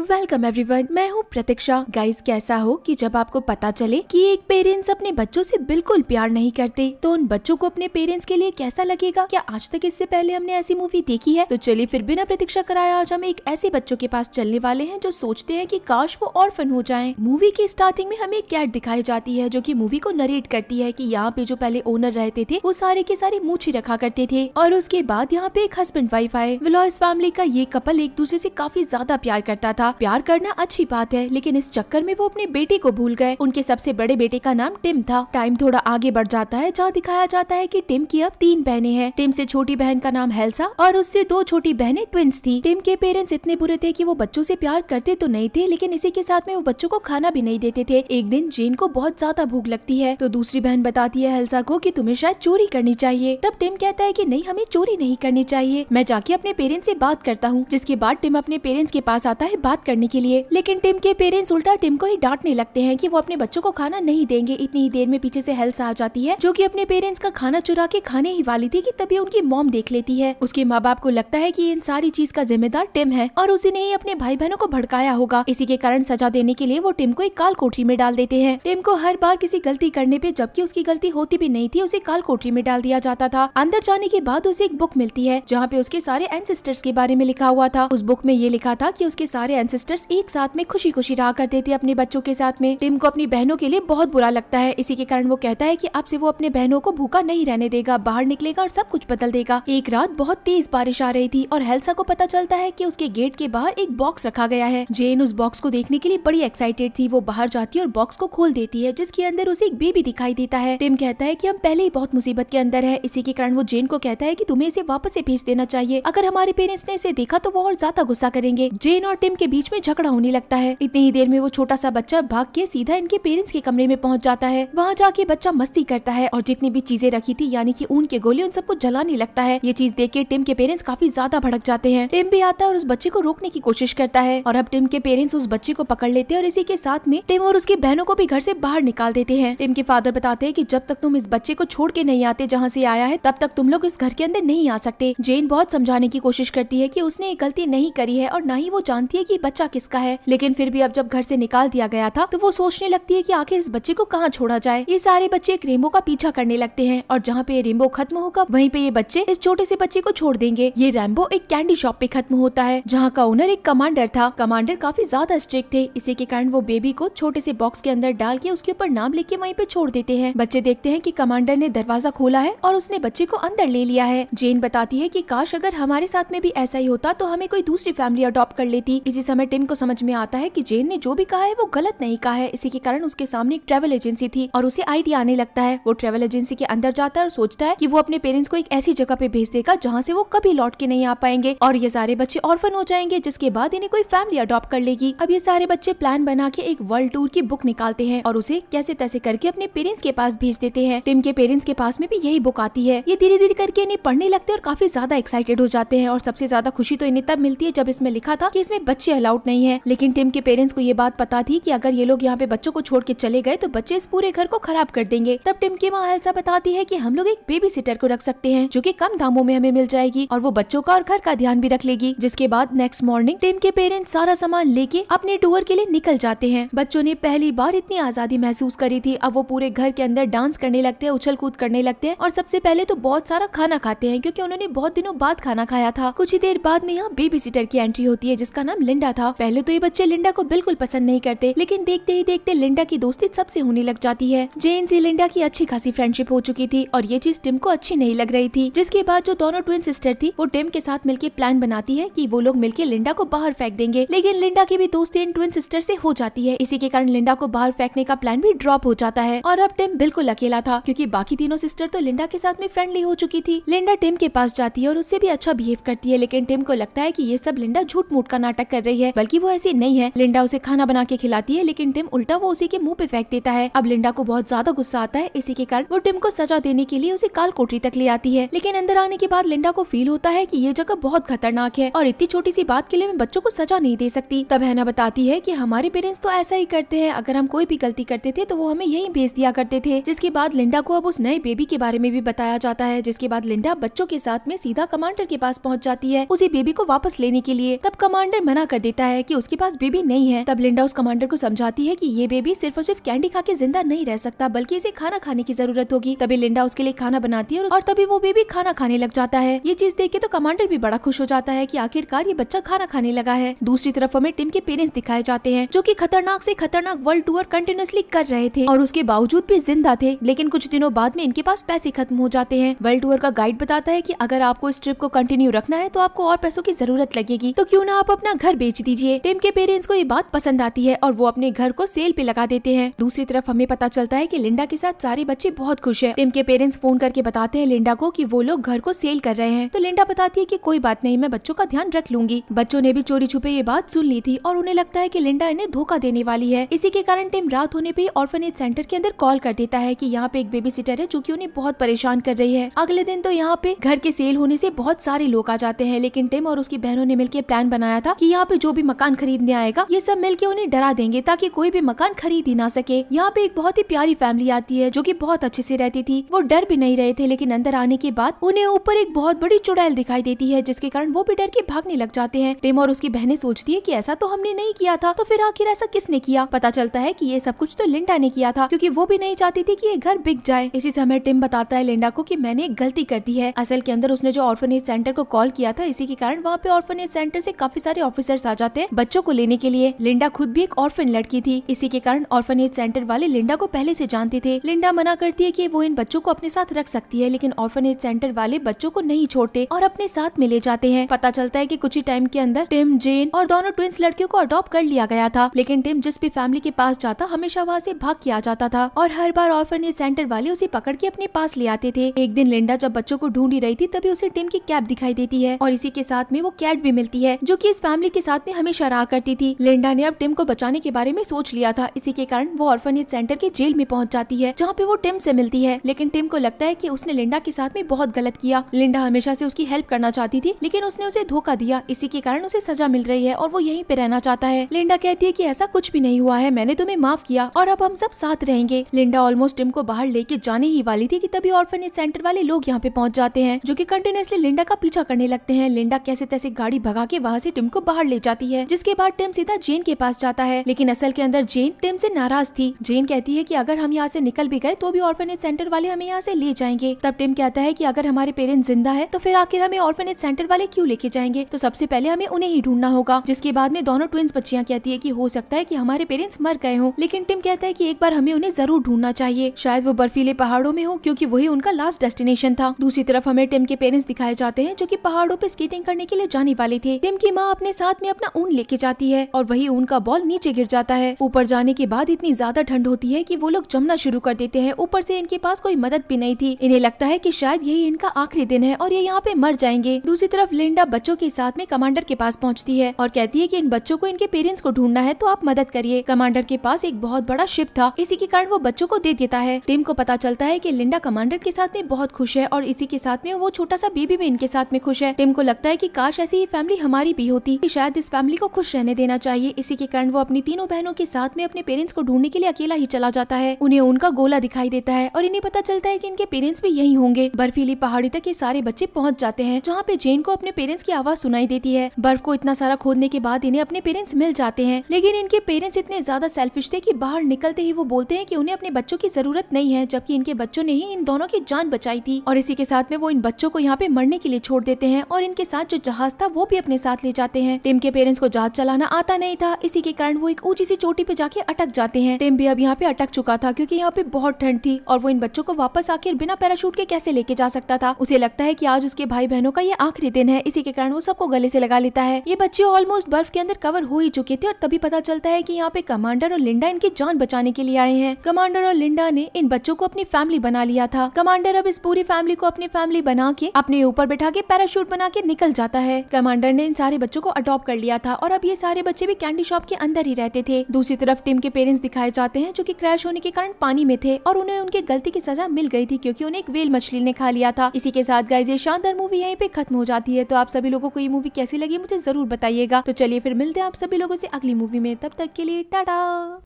welcome everyone मैं हूँ प्रतीक्षा guys कैसा हो कि जब आपको पता चले कि एक पेरेंट्स अपने बच्चों से बिल्कुल प्यार नहीं करते तो उन बच्चों को अपने पेरेंट्स के लिए कैसा लगेगा क्या आज तक इससे पहले हमने ऐसी मूवी देखी है तो चलिए फिर बिना प्रतीक्षा कराए आज हम एक ऐसे बच्चों के पास चलने वाले है जो सोचते है की काश वो और फन हो जाए मूवी की स्टार्टिंग में हमें कैट दिखाई जाती है जो की मूवी को नरेट करती है की यहाँ पे जो पहले ओनर रहते थे वो सारे के सारे मूछी रखा करते थे और उसके बाद यहाँ पे एक हस्बैंड वाइफ आए विलॉयस फैमिली का ये कपल एक दूसरे ऐसी काफी ज्यादा प्यार करता था था प्यार करना अच्छी बात है लेकिन इस चक्कर में वो अपने बेटे को भूल गए उनके सबसे बड़े बेटे का नाम टिम था टाइम थोड़ा आगे बढ़ जाता है जहाँ दिखाया जाता है की टिम की अब तीन बहने हैं टिम से छोटी बहन का नाम हेल्सा और उससे दो छोटी बहने ट्विंस थी टिम के पेरेंट्स इतने बुरे थे की वो बच्चों से प्यार करते तो नहीं थे लेकिन इसी के साथ में वो बच्चों को खाना भी नहीं देते थे एक दिन जेन को बहुत ज्यादा भूख लगती है तो दूसरी बहन बताती है हेल्सा को कि तुम्हें शायद चोरी करनी चाहिए तब टिम कहता है कि नहीं हमें चोरी नहीं करनी चाहिए मैं जाके अपने पेरेंट्स से बात करता हूँ जिसके बाद टिम अपने पेरेंट्स के पास आता है बात बात करने के लिए लेकिन टिम के पेरेंट्स उल्टा टिम को ही डांटने लगते हैं कि वो अपने बच्चों को खाना नहीं देंगे इतनी ही देर में पीछे से हेल्स आ जाती है जो कि अपने पेरेंट्स का खाना चुरा के खाने ही वाली थी कि तभी उनकी मॉम देख लेती है उसके माँ बाप को लगता है कि इन सारी चीज का जिम्मेदार टिम है और उसी ने ही अपने भाई बहनों को भड़काया होगा इसी के कारण सजा देने के लिए वो टिम को एक काल कोठरी में डाल देते हैं टिम को हर बार किसी गलती करने पे जबकि उसकी गलती होती भी नहीं थी उसे काल कोठरी में डाल दिया जाता था अंदर जाने के बाद उसे एक बुक मिलती है जहाँ पे उसके सारे एंसेस्टर्स के बारे में लिखा हुआ था उस बुक में ये लिखा था की उसके सारे एंड सिस्टर्स एक साथ में खुशी खुशी रहा करते थे अपने बच्चों के साथ में टिम को अपनी बहनों के लिए बहुत बुरा लगता है इसी के कारण वो कहता है की अब से वो अपने बहनों को भूखा नहीं रहने देगा बाहर निकलेगा और सब कुछ बदल देगा एक रात बहुत तेज बारिश आ रही थी और हेल्सा को पता चलता है की उसके गेट के बाहर एक बॉक्स रखा गया है जेन उस बॉक्स को देखने के लिए बड़ी एक्साइटेड थी वो बाहर जाती है और बॉक्स को खोल देती है जिसके अंदर उसे एक बेबी दिखाई देता है टिम कहता है की हम पहले ही बहुत मुसीबत के अंदर है इसी के कारण वो जेन को कहता है की तुम्हें इसे वापस से भेज देना चाहिए अगर हमारे पेरेंट्स ने इसे देखा तो वो और ज्यादा गुस्सा करेंगे जेन और टिम के बीच बीच में झगड़ा होने लगता है इतनी ही देर में वो छोटा सा बच्चा भाग के सीधा इनके पेरेंट्स के कमरे में पहुंच जाता है वहाँ जाके बच्चा मस्ती करता है और जितनी भी चीजें रखी थी यानी कि ऊन के गोले उन सबको जलाने लगता है ये चीज देख के टिम के पेरेंट्स काफी ज्यादा भड़क जाते हैं टिम भी आता है और उस बच्चे को रोकने की कोशिश करता है और अब टिम के पेरेंट्स उस बच्चे को पकड़ लेते हैं और इसी के साथ में टिम और उसकी बहनों को भी घर से बाहर निकाल देते हैं टिम के फादर बताते हैं की जब तक तुम इस बच्चे को छोड़ के नहीं आते जहाँ से आया है तब तक तुम लोग इस घर के अंदर नहीं आ सकते जेन बहुत समझाने की कोशिश करती है की उसने गलती नहीं करी है और न ही वो जानती है की बच्चा किसका है लेकिन फिर भी अब जब घर से निकाल दिया गया था तो वो सोचने लगती है कि आखिर इस बच्चे को कहाँ छोड़ा जाए ये सारे बच्चे एक रेमबो का पीछा करने लगते हैं और जहाँ पे रेमबो खत्म होगा वहीं पे ये बच्चे इस छोटे से बच्चे को छोड़ देंगे ये रेमबो एक कैंडी शॉप पे खत्म होता है जहाँ का ओनर एक कमांडर था कमांडर काफी ज्यादा स्ट्रिक्ट थे इसी के कारण वो बेबी को छोटे से बॉक्स के अंदर डाल के उसके ऊपर नाम लिख के वहीं पे छोड़ देते हैं बच्चे देखते हैं कि कमांडर ने दरवाजा खोला है और उसने बच्चे को अंदर ले लिया है जेन बताती है कि काश अगर हमारे साथ में भी ऐसा ही होता तो हमें कोई दूसरी फैमिली अडॉप्ट कर लेती इसी समय समय टिम को समझ में आता है कि जेन ने जो भी कहा है वो गलत नहीं कहा है इसी के कारण उसके सामने एक ट्रेवल एजेंसी थी और उसे आइडिया आने लगता है वो ट्रेवल एजेंसी के अंदर जाता है और सोचता है की वो अपने पेरेंट्स को एक ऐसी जगह पे भेज देगा जहाँ से वो कभी लौट के नहीं आ पाएंगे और ये सारे बच्चे ऑर्फन हो जाएंगे जिसके बाद इन्हें कोई फैमिली अडॉप्ट कर लेगी अब ये सारे बच्चे प्लान बना के एक वर्ल्ड टूर की बुक निकालते हैं और उसे कैसे तैसे करके अपने पेरेंट्स के पास भेज देते हैं टिम के पेरेंट्स के पास में भी यही बुक आती है ये धीरे धीरे करके इन्हें पढ़ने लगते हैं और काफी ज्यादा एक्साइटेड हो जाते हैं और सबसे ज्यादा खुशी तो इन्हें तब मिलती है जब इसमें लिखा था की इसमें बच्चे अलाउड नहीं है लेकिन टिम के पेरेंट्स को ये बात पता थी की अगर ये लोग यहाँ पे बच्चों को छोड़ के चले गए तो बच्चे इस पूरे घर को खराब कर देंगे तब टिम की माँ एल्सा बताती है की हम लोग एक बेबी सिटर को रख सकते हैं जो की कम दामों में हमें मिल जाएगी और वो बच्चों का और घर का ध्यान भी रख लेगी जिसके बाद नेक्स्ट मॉर्निंग टिम के पेरेंट्स सारा सामान लेके अपने टूर के लिए निकल जाते हैं बच्चों ने पहली बार इतनी आजादी महसूस करी थी अब वो पूरे घर के अंदर डांस करने लगते हैं उछल कूद करने लगते हैं और सबसे पहले तो बहुत सारा खाना खाते हैं क्योंकि उन्होंने बहुत दिनों बाद खाना खाया था कुछ ही देर बाद में यहाँ बेबी सिटर की एंट्री होती है जिसका नाम लिंडा लिंडा था पहले तो ये बच्चे लिंडा को बिल्कुल पसंद नहीं करते लेकिन देखते ही देखते लिंडा की दोस्ती सबसे होने लग जाती है जेन से लिंडा की अच्छी खासी फ्रेंडशिप हो चुकी थी और ये चीज टिम को अच्छी नहीं लग रही थी जिसके बाद जो दोनों ट्विन सिस्टर थी वो टिम के साथ मिलकर प्लान बनाती है की वो लोग मिलकर लिंडा को बाहर फेंक देंगे लेकिन लिंडा की भी दोस्ती इन ट्विन सिस्टर से हो जाती है इसी के कारण लिंडा को बाहर फेंकने का प्लान भी ड्रॉप हो जाता है और अब टिम बिल्कुल अकेला था क्योंकि बाकी तीनों सिस्टर तो लिंडा के साथ में फ्रेंडली हो चुकी थी लिंडा टिम के पास जाती है और उससे भी अच्छा बिहेव करती है लेकिन टिम को लगता है की ये सब लिंडा झूठ मूठ का नाटक कर रही रही है बल्कि वो ऐसी नहीं है लिंडा उसे खाना बना के खिलाती है लेकिन टिम उल्टा वो उसी के मुंह पे फेंक देता है अब लिंडा को बहुत ज्यादा गुस्सा आता है इसी के कारण वो टिम को सजा देने के लिए उसे काल कोठरी तक ले आती है लेकिन अंदर आने के बाद लिंडा को फील होता है की ये जगह बहुत खतरनाक है और इतनी छोटी सी बात के लिए मैं बच्चों को सजा नहीं दे सकती तब हैना बताती है की हमारे पेरेंट्स तो ऐसा ही करते हैं अगर हम कोई भी गलती करते थे तो वो हमें यही भेज दिया करते थे जिसके बाद लिंडा को अब उस नए बेबी के बारे में भी बताया जाता है जिसके बाद लिंडा बच्चों के साथ में सीधा कमांडर के पास पहुँच जाती है उसी बेबी को वापस लेने के लिए तब कमांडर मना कर देता है कि उसके पास बेबी नहीं है तब लिंडा उस कमांडर को समझाती है कि ये बेबी सिर्फ और सिर्फ कैंडी खा के जिंदा नहीं रह सकता बल्कि इसे खाना खाने की जरूरत होगी तभी लिंडा उसके लिए खाना बनाती है और तभी वो बेबी खाना खाने लग जाता है ये चीज देख के तो कमांडर भी बड़ा खुश हो जाता है की आखिरकार ये बच्चा खाना खाने लगा है दूसरी तरफ हमें टिम के पेरेंट्स दिखाए जाते हैं जो की खतरनाक ऐसी खतरनाक वर्ल्ड टूर कंटिन्यूसली कर रहे थे और उसके बावजूद भी जिंदा थे लेकिन कुछ दिनों बाद में इनके पास पैसे खत्म हो जाते हैं वर्ल्ड टूर का गाइड बताता है की अगर आपको इस ट्रिप को कंटिन्यू रखना है तो आपको और पैसों की जरूरत लगेगी तो क्यों ना आप अपना घर बेच बेच दीजिए टिम के पेरेंट्स को ये बात पसंद आती है और वो अपने घर को सेल पे लगा देते हैं दूसरी तरफ हमें पता चलता है की लिंडा के साथ सारे बच्चे बहुत खुश है टिम के पेरेंट्स फोन करके बताते हैं लिंडा को की वो लोग घर को सेल कर रहे हैं तो लिंडा बताती है की कोई बात नहीं मैं बच्चों का ध्यान रख लूंगी बच्चों ने भी चोरी छुपे ये बात सुन ली थी और उन्हें लगता है की लिंडा इन्हें धोखा देने वाली है इसी के कारण टिम रात होने पे ऑर्फनेज सेंटर के अंदर कॉल कर देता है की यहाँ पे एक बेबी सिटर है जो की उन्हें बहुत परेशान कर रही है अगले दिन तो यहाँ पे घर के सेल होने से बहुत सारे लोग आ जाते हैं लेकिन टिम और उसकी बहनों ने मिलकर प्लान बनाया था कि यहाँ पे जो जो भी मकान खरीदने आएगा ये सब मिलके उन्हें डरा देंगे ताकि कोई भी मकान खरीद ही ना सके यहाँ पे एक बहुत ही प्यारी फैमिली आती है जो की बहुत अच्छे से रहती थी वो डर भी नहीं रहे थे लेकिन अंदर आने के बाद उन्हें ऊपर एक बहुत बड़ी चुड़ैल दिखाई देती है जिसके कारण वो भी डर के भागने लग जाते हैं टेम और उसकी बहनें सोचती है की ऐसा तो हमने नहीं किया था तो फिर आखिर ऐसा किसने किया पता चलता है की ये सब कुछ तो लिंडा ने किया था क्यूँकी वो भी नहीं चाहती थी की ये घर बिक जाए इसी समय टिम बताता है लिंडा को की मैंने एक गलती कर दी है असल के अंदर उसने जो ऑर्फनेज सेंटर को कॉल किया था इसी के कारण वहाँ पे ऑर्फनेज सेंटर ऐसी काफी सारे ऑफिसर्स आ जाते बच्चों को लेने के लिए लिंडा खुद भी एक ऑर्फन लड़की थी इसी के कारण ऑर्फनेज सेंटर वाले लिंडा को पहले से जानते थे लिंडा मना करती है की वो इन बच्चों को अपने साथ रख सकती है लेकिन ऑर्फनेज सेंटर वाले बच्चों को नहीं छोड़ते और अपने साथ में ले जाते हैं पता चलता है की कुछ ही टाइम के अंदर टिम जेन और दोनों ट्विंस लड़कियों को अडॉप्ट कर लिया गया था लेकिन टिम जिस भी फैमिली के पास जाता हमेशा वहाँ ऐसी भाग किया जाता था और हर बार ऑर्फनेज सेंटर वाले उसे पकड़ के अपने पास ले आते थे एक दिन लिंडा जब बच्चों को ढूंढी रही थी तभी उसे टिम की कैब दिखाई देती है और इसी के साथ में वो कैट भी मिलती है जो की इस फैमिली के साथ में हमेशा रहा करती थी लिंडा ने अब टिम को बचाने के बारे में सोच लिया था इसी के कारण वो ऑर्फनेज सेंटर की जेल में पहुंच जाती है जहाँ पे वो टिम से मिलती है लेकिन टिम को लगता है कि उसने लिंडा के साथ में बहुत गलत किया लिंडा हमेशा से उसकी हेल्प करना चाहती थी लेकिन उसने उसे धोखा दिया इसी के कारण उसे सजा मिल रही है और वो यही पे रहना चाहता है लिंडा कहती है की ऐसा कुछ भी नहीं हुआ है मैंने तुम्हें माफ किया और अब हम सब साथ रहेंगे लिंडा ऑलमोस्ट टिम को बाहर लेके जाने ही वाली थी कि तभी ऑर्फनेज सेंटर वाले लोग यहाँ पे पहुँच जाते हैं जो की कंटिन्यूसली लिंडा का पीछा करने लगते हैं लिंडा कैसे तैसे गाड़ी भगा के वहाँ से टिम को बाहर ले जाती जाती है जिसके बाद टिम सीधा जेन के पास जाता है लेकिन असल के अंदर जेन टिम से नाराज थी जेन कहती है कि अगर हम यहाँ से निकल भी गए तो भी ऑर्फेनेज सेंटर वाले हमें यहाँ से ले जाएंगे तब टिम कहता है कि अगर हमारे पेरेंट्स जिंदा है तो फिर आखिर हमें ऑर्फेनेज सेंटर वाले क्यों लेके जाएंगे तो सबसे पहले हमें उन्हें ही ढूंढना होगा जिसके बाद में दोनों ट्विंस बच्चियाँ कहती है की हो सकता है की हमारे पेरेंट्स मर गए हों लेकिन टिम कहता है की एक बार हमें उन्हें जरूर ढूंढना चाहिए शायद वो बर्फीले पहाड़ों में हो क्यूँकी वही उनका लास्ट डेस्टिनेशन था दूसरी तरफ हमें टिम के पेरेंट्स दिखाए जाते हैं जो की पहाड़ों पर स्केटिंग करने के लिए जाने वाले थे टिम की माँ अपने साथ में अपना अपना ऊन लेके जाती है और वही ऊन का बॉल नीचे गिर जाता है ऊपर जाने के बाद इतनी ज्यादा ठंड होती है कि वो लोग जमना शुरू कर देते हैं ऊपर से इनके पास कोई मदद भी नहीं थी इन्हें लगता है कि शायद यही इनका आखिरी दिन है और ये यहाँ पे मर जाएंगे दूसरी तरफ लिंडा बच्चों के साथ में कमांडर के पास पहुँचती है और कहती है की इन बच्चों को इनके पेरेंट्स को ढूंढना है तो आप मदद करिए कमांडर के पास एक बहुत बड़ा शिप था इसी के कारण वो बच्चों को दे देता है टीम को पता चलता है की लिंडा कमांडर के साथ में बहुत खुश है और इसी के साथ में वो छोटा सा बेबी भी इनके साथ में खुश है टीम को लगता है की काश ऐसी ही फैमिली हमारी भी होती शायद इस इस फैमिली को खुश रहने देना चाहिए इसी के कारण वो अपनी तीनों बहनों के साथ में अपने पेरेंट्स को ढूंढने के लिए अकेला ही चला जाता है उन्हें उनका गोला दिखाई देता है और इन्हें पता चलता है की इनके पेरेंट्स भी यही होंगे बर्फीली पहाड़ी तक ये सारे बच्चे पहुँच जाते हैं जहाँ पे जेन को अपने पेरेंट्स की आवाज सुनाई देती है बर्फ को इतना सारा खोदने के बाद इन्हें अपने पेरेंट्स मिल जाते हैं लेकिन इनके पेरेंट्स इतने ज्यादा सेल्फिश थे की बाहर निकलते ही वो बोलते हैं की उन्हें अपने बच्चों की जरूरत नहीं है जबकि इनके बच्चों ने ही इन दोनों की जान बचाई थी और इसी के साथ में वो इन बच्चों को यहाँ पे मरने के लिए छोड़ देते हैं और इनके साथ जो जहाज था वो भी अपने साथ ले जाते हैं टिम के पेरेंट्स को जहाज चलाना आता नहीं था इसी के कारण वो एक ऊंची सी चोटी पे जाके अटक जाते हैं टेम भी अब यहाँ पे अटक चुका था क्योंकि यहाँ पे बहुत ठंड थी और वो इन बच्चों को वापस आकर बिना पैराशूट के कैसे लेके जा सकता था उसे लगता है की आज उसके भाई बहनों का ये आखिरी दिन है इसी के कारण वो सबको गले से लगा लेता है ये बच्चे ऑलमोस्ट बर्फ के अंदर कवर हो ही चुके थे और तभी पता चलता है की यहाँ पे कमांडर और लिंडा इनकी जान बचाने के लिए आए हैं कमांडर और लिंडा ने इन बच्चों को अपनी फैमिली बना लिया था कमांडर अब इस पूरी फैमिली को अपनी फैमिली बना के अपने ऊपर बैठा के पैराशूट बना के निकल जाता है कमांडर ने इन सारे बच्चों को अडॉप्ट कर लिया लिया था और अब ये सारे बच्चे भी कैंडी शॉप के अंदर ही रहते थे दूसरी तरफ टिम के पेरेंट्स दिखाए जाते हैं जो की क्रैश होने के कारण पानी में थे और उन्हें उनके गलती की सजा मिल गई थी क्यूँकी उन्हें एक वेल मछली ने खा लिया था इसी के साथ गाइज ये शानदार मूवी यहीं पे खत्म हो जाती है तो आप सभी लोगों को ये मूवी कैसी लगी मुझे जरूर बताइएगा तो चलिए फिर मिलते हैं आप सभी लोगों से अगली मूवी में तब तक के लिए टाटा